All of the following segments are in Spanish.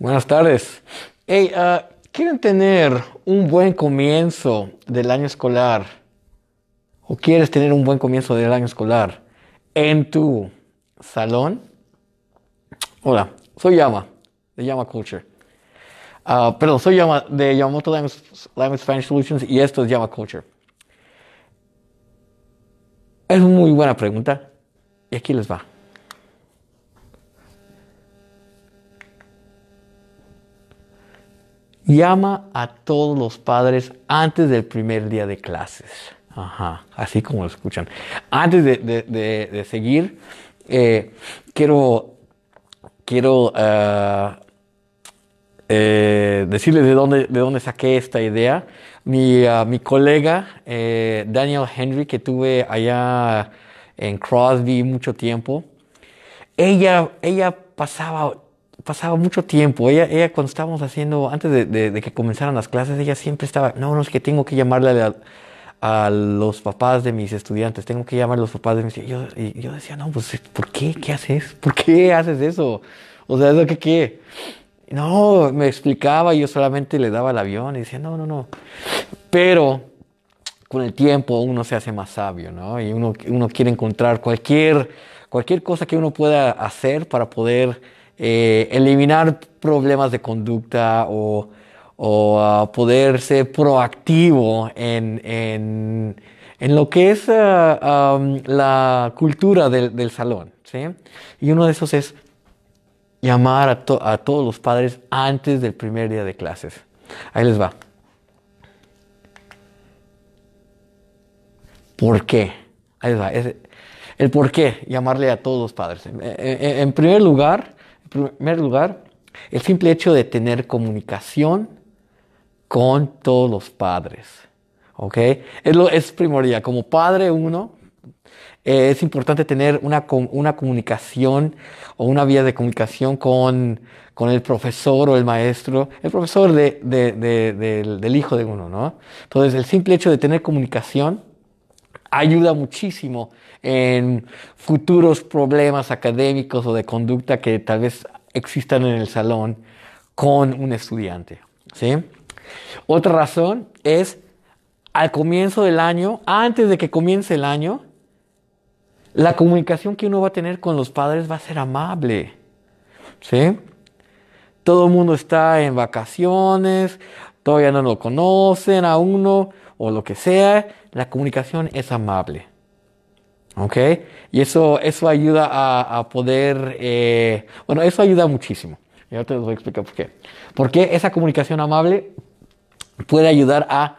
Buenas tardes. Hey, ah, ¿quieren tener un buen comienzo del año escolar? ¿O quieres tener un buen comienzo del año escolar en tu salón? Hola, soy Yama, de Yama Culture. Ah, perdón, soy Yama de Yamamoto Language, Spanish Solutions y esto es Yama Culture. Es muy buena pregunta y aquí les va. Llama a todos los padres antes del primer día de clases. Ajá, así como lo escuchan. Antes de, seguir, eh, quiero, quiero ah, eh, decirles de dónde, de dónde saqué esta idea. Mi, ah, mi colega eh, Daniel Henry, que tuve allá en Crosby mucho tiempo, ella, ella pasaba pasaba mucho tiempo. Ella, ella cuando estábamos haciendo, antes de, que comenzaran las clases, ella siempre estaba, no, no, es que tengo que llamarle a, los papás de mis estudiantes, tengo que llamar a los papás de mis... estudiantes. yo, y yo decía, no, pues, ¿por qué? ¿Qué haces? ¿Por qué haces eso? O sea, ¿eso qué qué? No, me explicaba, y yo solamente le daba el avión y decía, no, no, no. Pero con el tiempo uno se hace más sabio, ¿no? Y uno, uno quiere encontrar cualquier, cualquier cosa que uno pueda hacer para poder eh, eliminar problemas de conducta o, o ah, poder ser proactivo en, lo que es ah, la cultura del, salón. Y uno de esos es llamar a, todos los padres antes del primer día de clases. Ahí les va. ¿Por qué? Ahí va. el por qué llamarle a todos los padres. En, primer lugar, en primer lugar, el simple hecho de tener comunicación con todos los padres. ¿Ok? Es, es primordial. Como padre uno, eh, es importante tener una, una, comunicación o una vía de comunicación con, con el profesor o el maestro, el profesor de, del, del hijo de uno, ¿no? Entonces, el simple hecho de tener comunicación ayuda muchísimo en futuros problemas académicos o de conducta que tal vez existan en el salón con un estudiante. ¿sí? Otra razón es al comienzo del año, antes de que comience el año, la comunicación que uno va a tener con los padres va a ser amable. ¿sí? Todo el mundo está en vacaciones, todavía no lo conocen a uno o lo que sea, la comunicación es amable. ¿Ok? Y eso, eso ayuda a, poder, eh, bueno, eso ayuda muchísimo. Ya te voy a explicar por qué. Porque esa comunicación amable puede ayudar a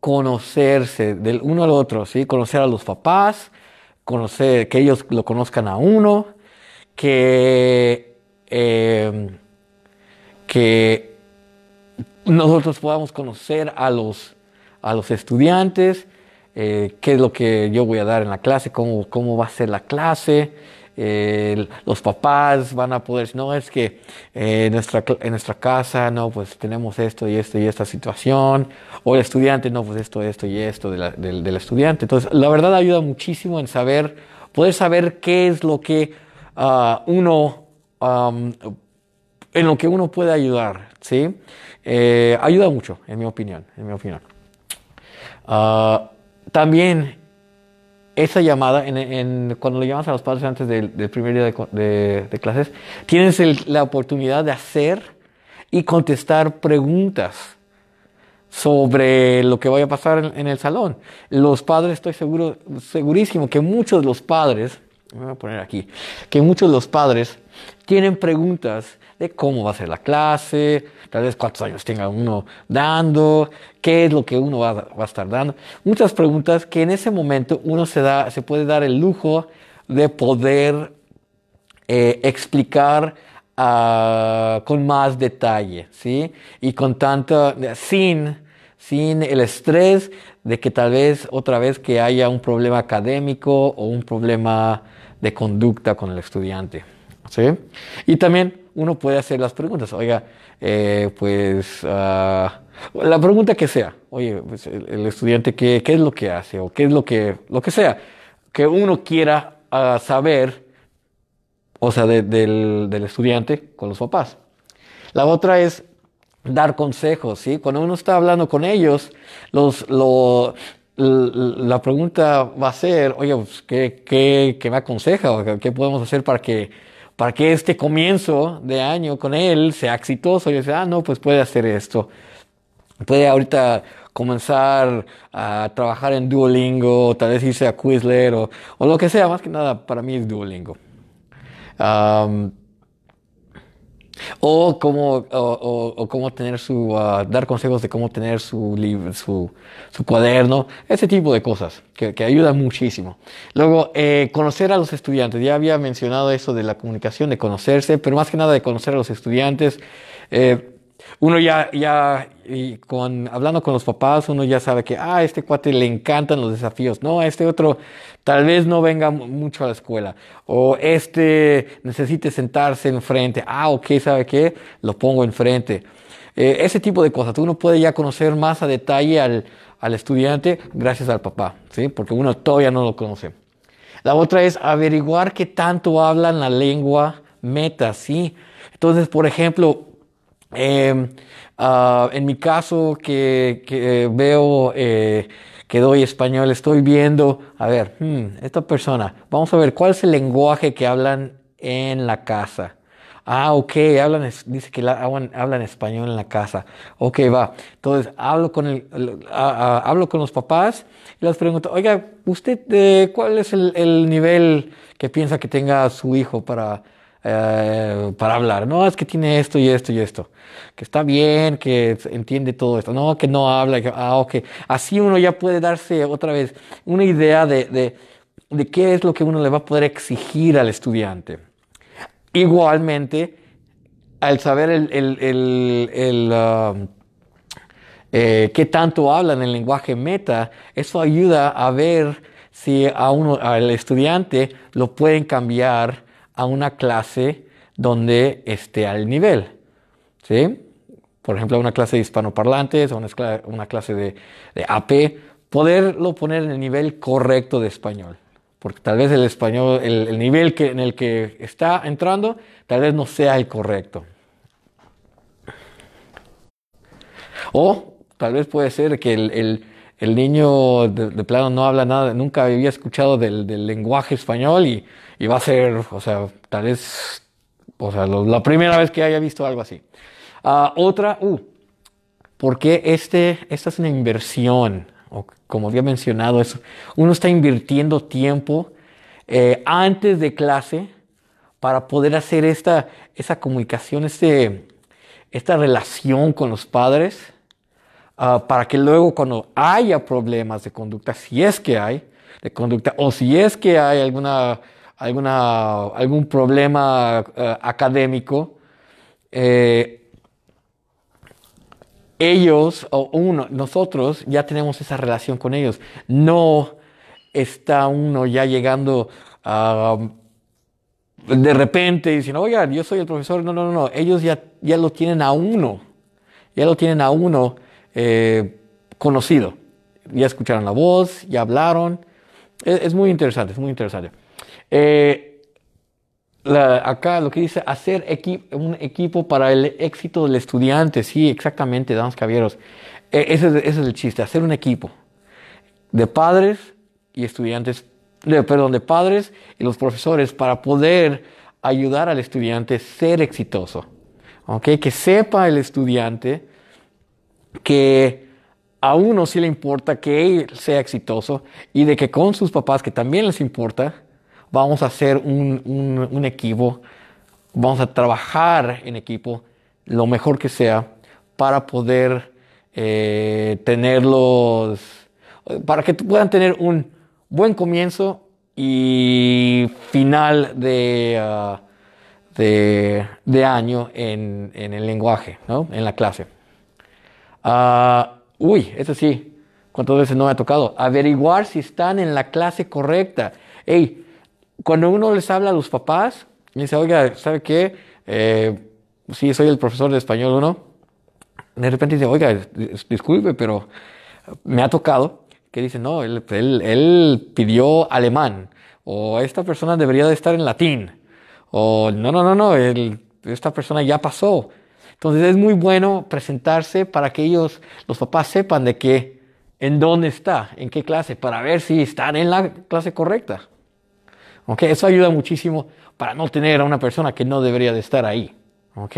conocerse del uno al otro, ¿sí? Conocer a los papás, conocer, que ellos lo conozcan a uno, que, eh, que nosotros podamos conocer a los, a los estudiantes, eh, qué es lo que yo voy a dar en la clase, cómo, cómo va a ser la clase. Eh, los papás van a poder, no es que eh, en, nuestra, en nuestra casa, no, pues tenemos esto y esto y esta situación, o el estudiante, no, pues esto, esto y esto del, del, estudiante. Entonces, la verdad ayuda muchísimo en saber, poder saber qué es lo que ah, uno en lo que uno puede ayudar, ¿sí? Eh, ayuda mucho, en mi opinión, en mi opinión. Ah, también esa llamada, cuando le llamas a los padres antes del, primer día de, clases, tienes la oportunidad de hacer y contestar preguntas sobre lo que vaya a pasar en, en, el salón. Los padres, estoy seguro, segurísimo que muchos de los padres, me voy a poner aquí, que muchos de los padres tienen preguntas de cómo va a ser la clase, tal vez cuántos años tenga uno dando, qué es lo que uno va, a estar dando. Muchas preguntas que en ese momento uno se, da, se puede dar el lujo de poder eh, explicar ah, con más detalle, ¿sí? Y con tanto, sin sin el estrés de que tal vez otra vez que haya un problema académico o un problema de conducta con el estudiante. ¿sí? Y también uno puede hacer las preguntas. Oiga, eh, pues ah, la pregunta que sea, oye, pues, el, estudiante ¿qué, ¿qué, es lo que hace o qué es lo que, lo que sea, que uno quiera ah, saber, o sea, del, estudiante con los papás. La otra es dar consejos, ¿sí? Cuando uno está hablando con ellos, los, lo, la pregunta va a ser, oye, pues, qué me aconseja? ¿Qué podemos hacer para que para que este comienzo de año con él sea exitoso. Yo decía, ah, no, pues puede hacer esto. Puede ahorita comenzar a trabajar en Duolingo, tal vez irse a Quizlet o, o, lo que sea, más que nada para mí es Duolingo. Um, o cómo, o, cómo tener su, ah, dar consejos de cómo tener su, su, su cuaderno, ese tipo de cosas que, que ayuda muchísimo. Luego, eh, conocer a los estudiantes. Ya había mencionado eso de la comunicación, de conocerse, pero más que nada de conocer a los estudiantes. Eh, uno ya, ya, con, hablando con los papás, uno ya sabe que, ah, a este cuate le encantan los desafíos, no, a este otro tal vez no venga mucho a la escuela, o este necesite sentarse enfrente, ah, ok, ¿sabe qué? Lo pongo enfrente. Eh, ese tipo de cosas, uno puede ya conocer más a detalle al, al estudiante gracias al papá, ¿sí? Porque uno todavía no lo conoce. La otra es averiguar qué tanto hablan la lengua meta, ¿sí? Entonces, por ejemplo, Em, ah, en mi caso, que, veo eh, que doy español, estoy viendo, a ver, hmm, esta persona, vamos a ver, ¿cuál es el lenguaje que hablan en la casa? Ah, ok, hablan, dice que hablan, español en la casa. Ok, va. Entonces, hablo con, el, hablo con los papás y les pregunto, oiga, ¿usted eh, cuál es el nivel que piensa que tenga su hijo para, eh, para hablar. No, es que tiene esto y esto y esto. Que está bien, que entiende todo esto. No, que no habla. Que, ah, Así uno ya puede darse otra vez una idea de, qué es lo que uno le va a poder exigir al estudiante. Igualmente, al saber el, um, eh, qué tanto en el lenguaje meta, eso ayuda a ver si a uno, al estudiante lo pueden cambiar a una clase donde esté al nivel. ¿sí? Por ejemplo, a una clase de hispanoparlantes, a una, clase de, AP, poderlo poner en el nivel correcto de español porque tal vez el español, el, nivel que, en el que está entrando, tal vez no sea el correcto. O tal vez puede ser que el, el niño de, plano no habla nada, nunca había escuchado del, lenguaje español y, y, va a ser, o sea, tal vez, o sea, la primera vez que haya visto algo así. Ah, otra, uh, porque este, esta es una inversión, como había mencionado, es, uno está invirtiendo tiempo eh, antes de clase para poder hacer esta, esa comunicación, este, esta relación con los padres Ah, para que luego cuando haya problemas de conducta, si es que hay, de conducta, o si es que hay alguna, alguna, algún problema eh, académico, eh, ellos, o uno, nosotros ya tenemos esa relación con ellos. No está uno ya llegando ah, de repente diciendo, oiga, yo soy el profesor. No, no, no, ellos ya, ya lo tienen a uno. Ya lo tienen a uno eh, conocido. Ya escucharon la voz, ya hablaron. E, es, muy interesante, es muy interesante. Eh, acá lo que dice, hacer un equipo para el éxito del estudiante. Sí, exactamente, damos caballeros. E, ese, es el chiste, hacer un equipo de padres y estudiantes, perdón, de padres y los profesores para poder ayudar al estudiante a ser exitoso. okay Que sepa el estudiante que a uno sí le importa que él sea exitoso y de que con sus papás, que también les importa, vamos a hacer un, equipo, vamos a trabajar en equipo lo mejor que sea para poder eh, tenerlos, para que puedan tener un buen comienzo y final ah, de, de, año en, en, el lenguaje, ¿no? en la clase. Ah, uy, eso sí, ¿cuántas veces no me ha tocado? Averiguar si están en la clase correcta. cuando uno les habla a los papás, me dice, oiga, ¿sabe qué? Eh, sí, soy el profesor de español ¿no? De repente dice, oiga, disculpe, pero me ha tocado que dice, no, él, él, pidió alemán, o esta persona debería de estar en latín, o no, no, no, no, esta persona ya pasó, entonces es muy bueno presentarse para que ellos, los papás, sepan de qué, en dónde está, en qué clase, para ver si están en la clase correcta. ¿Ok? Eso ayuda muchísimo para no tener a una persona que no debería de estar ahí. ¿Ok?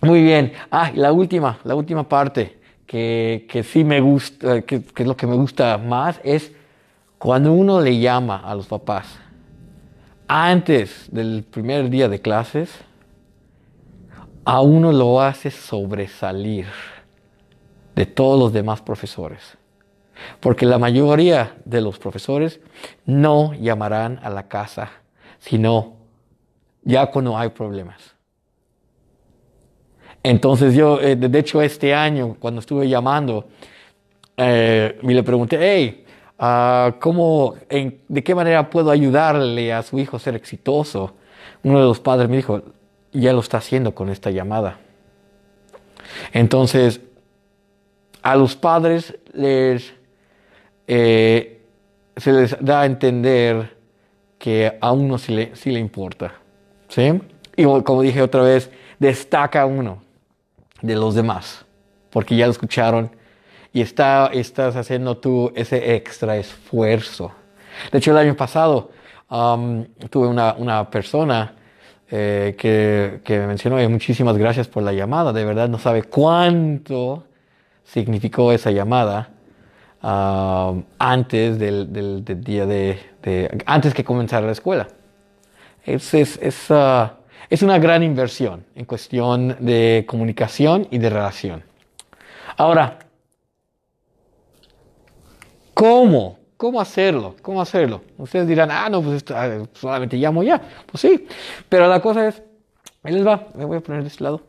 Muy bien. Ah, y la última, la última parte que, que sí me gusta, que es lo que me gusta más, es cuando uno le llama a los papás antes del primer día de clases a uno lo hace sobresalir de todos los demás profesores. Porque la mayoría de los profesores no llamarán a la casa, sino ya cuando hay problemas. Entonces yo, eh, de hecho este año, cuando estuve llamando, me eh, le pregunté, hey, ah, ¿cómo, ¿de qué manera puedo ayudarle a su hijo a ser exitoso? Uno de los padres me dijo, ya lo está haciendo con esta llamada. Entonces, a los padres les, eh, se les da a entender que a uno sí le, sí le importa. ¿sí? Y como dije otra vez, destaca uno de los demás, porque ya lo escucharon y está, estás haciendo tú ese extra esfuerzo. De hecho, el año pasado um, tuve una, una persona eh, que, que mencionó, muchísimas gracias por la llamada. De verdad no sabe cuánto significó esa llamada ah, antes del, día de, antes que comenzara la escuela. Es, es, ah, es, una gran inversión en cuestión de comunicación y de relación. Ahora, ¿cómo ¿Cómo hacerlo? ¿Cómo hacerlo? Ustedes dirán, ah, no, pues ah, solamente llamo ya. Pues sí, pero la cosa es, ahí les va, me voy a poner de este lado,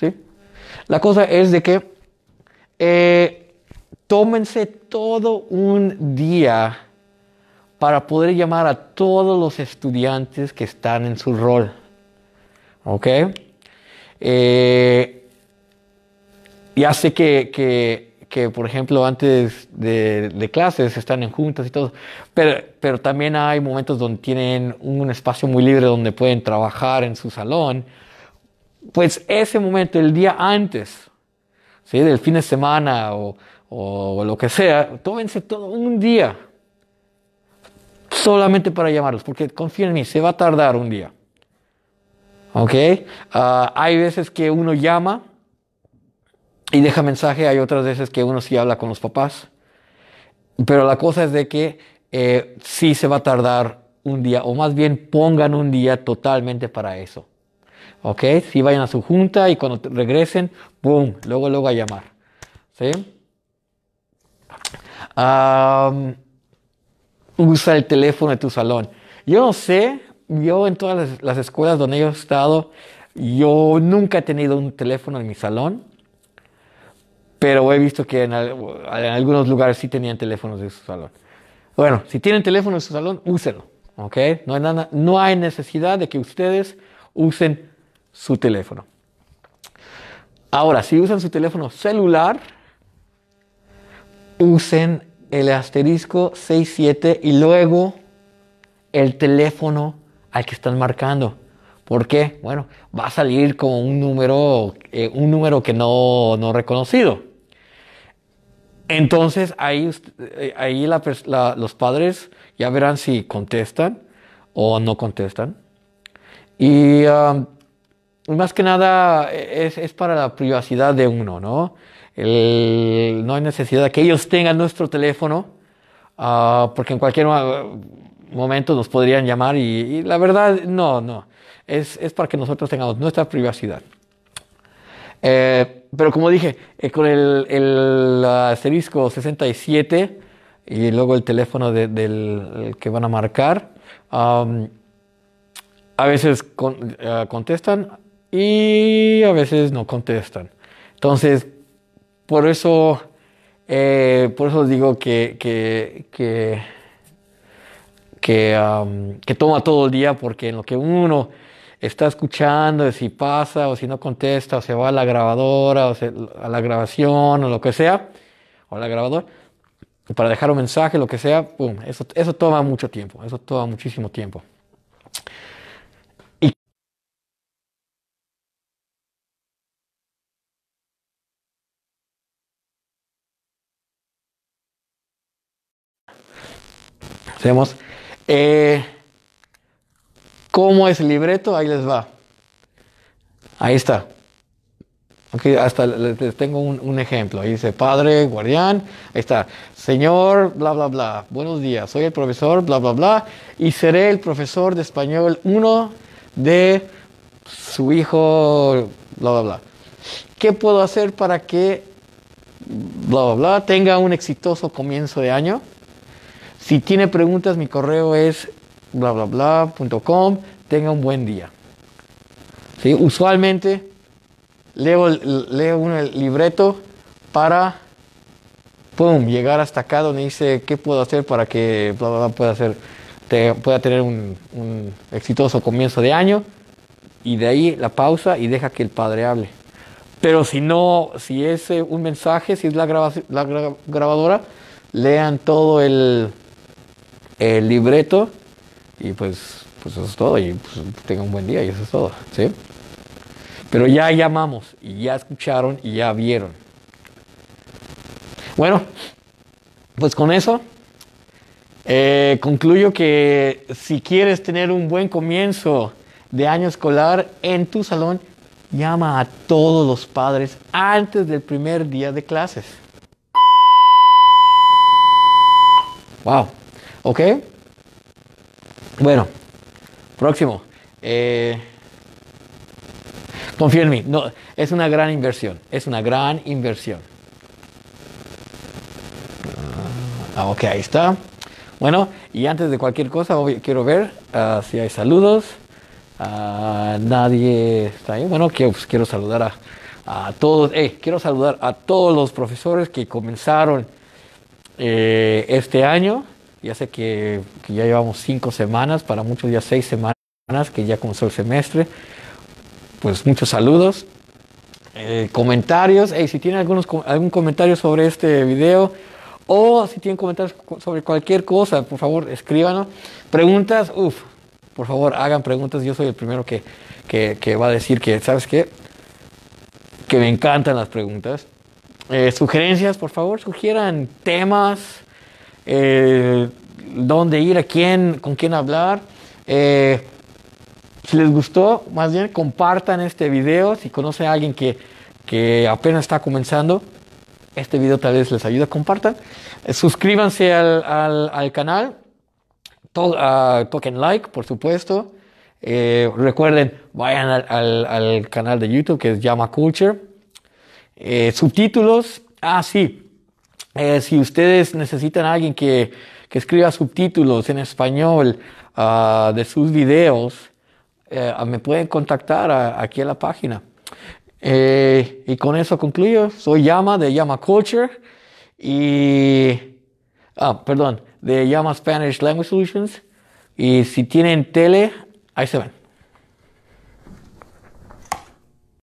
¿sí? La cosa es de que eh, tómense todo un día para poder llamar a todos los estudiantes que están en su rol, ¿ok? Eh, y hace que que, por ejemplo, antes de, clases están en juntas y todo, pero, pero también hay momentos donde tienen un espacio muy libre donde pueden trabajar en su salón. Pues ese momento, el día antes, ¿sí? del fin de semana o, o lo que sea, tómense todo un día solamente para llamarlos, porque confíen en mí, se va a tardar un día. ¿Ok? Ah, hay veces que uno llama y deja mensaje. Hay otras veces que uno sí habla con los papás. Pero la cosa es de que eh, sí se va a tardar un día, o más bien pongan un día totalmente para eso. ¿Ok? Si vayan a su junta y cuando regresen, ¡boom! Luego, luego a llamar. ¿Sí? usa el teléfono de tu salón. Yo no sé, yo en todas las, las escuelas donde yo he estado, yo nunca he tenido un teléfono en mi salón. Pero he visto que en, algunos lugares sí tenían teléfonos de su salón. Bueno, si tienen teléfono en su salón, úsenlo. No hay, no hay necesidad de que ustedes usen su teléfono. Ahora, si usan su teléfono celular, usen el asterisco 67 y luego el teléfono al que están marcando. ¿Por qué? Bueno, va a salir como un número, eh, un número que no, no reconocido. Entonces ahí, eh, ahí los padres ya verán si contestan o no contestan. Y más que nada e, es, para la privacidad de uno, ¿no? no hay necesidad de que ellos tengan nuestro teléfono, ah, porque en cualquier ah, momento nos podrían llamar y, la verdad, no, no. es para que nosotros tengamos nuestra privacidad. Eh, pero como dije, eh, con el, el ah, asterisco 67 y luego el teléfono del que van a marcar, a veces ah, contestan y a veces no contestan. Entonces, por eso, eh, por eso digo que, que, que toma todo el día, porque en lo que uno está escuchando si pasa o si no contesta o se va a la grabadora o a la grabación o lo que sea, o a la grabadora, para dejar un mensaje, lo que sea, eso, eso toma mucho tiempo, eso toma muchísimo tiempo. Y Hacemos. Eh, ¿Cómo es el libreto? Ahí les va. Ahí está. Ok, hasta les tengo un, un, ejemplo. Ahí dice, padre, guardián, ahí está. Señor, bla, bla, bla. Buenos días, soy el profesor, bla, bla, bla. Y seré el profesor de español 1 de su hijo, bla, bla, bla. ¿Qué puedo hacer para que, bla, bla, bla, tenga un exitoso comienzo de año? Si tiene preguntas, mi correo es bla, bla, bla, Tenga un buen día. si Usualmente leo, leo un libreto para pum, llegar hasta acá donde dice qué puedo hacer para que bla, bla, bla pueda, hacer, pueda tener un, exitoso comienzo de año. Y de ahí la pausa y deja que el padre hable. Pero si no, si es eh, un mensaje, si es la, grabación la grabadora, lean todo el, el libreto y pues, pues eso es todo, y pues, tenga un buen día y eso es todo, ¿sí? Pero ya llamamos y ya escucharon y ya vieron. Bueno, pues con eso eh, concluyo que si quieres tener un buen comienzo de año escolar en tu salón, llama a todos los padres antes del primer día de clases. Wow. ¿Ok? Bueno, próximo. Eh, en mí, no, es una gran inversión, es una gran inversión. Ah, ah, ok, ahí está. Bueno, y antes de cualquier cosa, quiero ver ah, si hay saludos. nadie está ahí. Bueno, que, pues, quiero saludar a, todos. Eh, quiero saludar a todos los profesores que comenzaron eh, este año ya sé que, ya llevamos cinco semanas, para muchos ya seis semanas, que ya comenzó el semestre. Pues muchos saludos, eh, comentarios, si tienen algunos, algún comentario sobre este video o si tienen comentarios sobre cualquier cosa, por favor escríbanos. Preguntas, uff, por favor hagan preguntas, yo soy el primero que, va a decir que, ¿sabes qué? Que me encantan las preguntas. Eh, sugerencias, por favor, sugieran temas eh, dónde ir, a quién, con quién hablar. Eh, si les gustó, más bien compartan este video. Si conocen a alguien que, apenas está comenzando, este video tal vez les ayude compartan. Eh, suscríbanse al, al, canal. Ah, toquen like, por supuesto. recuerden, vayan al, canal de YouTube que es Llama Culture. subtítulos. Ah, sí. Eh, si ustedes necesitan alguien que, escriba subtítulos en español ah, de sus videos, eh, ah, me pueden contactar aquí en la página. Eh, y con eso concluyo. Soy Yama de Yama Culture y, ah, perdón, de Yama Spanish Language Solutions. Y si tienen tele, ahí se ven.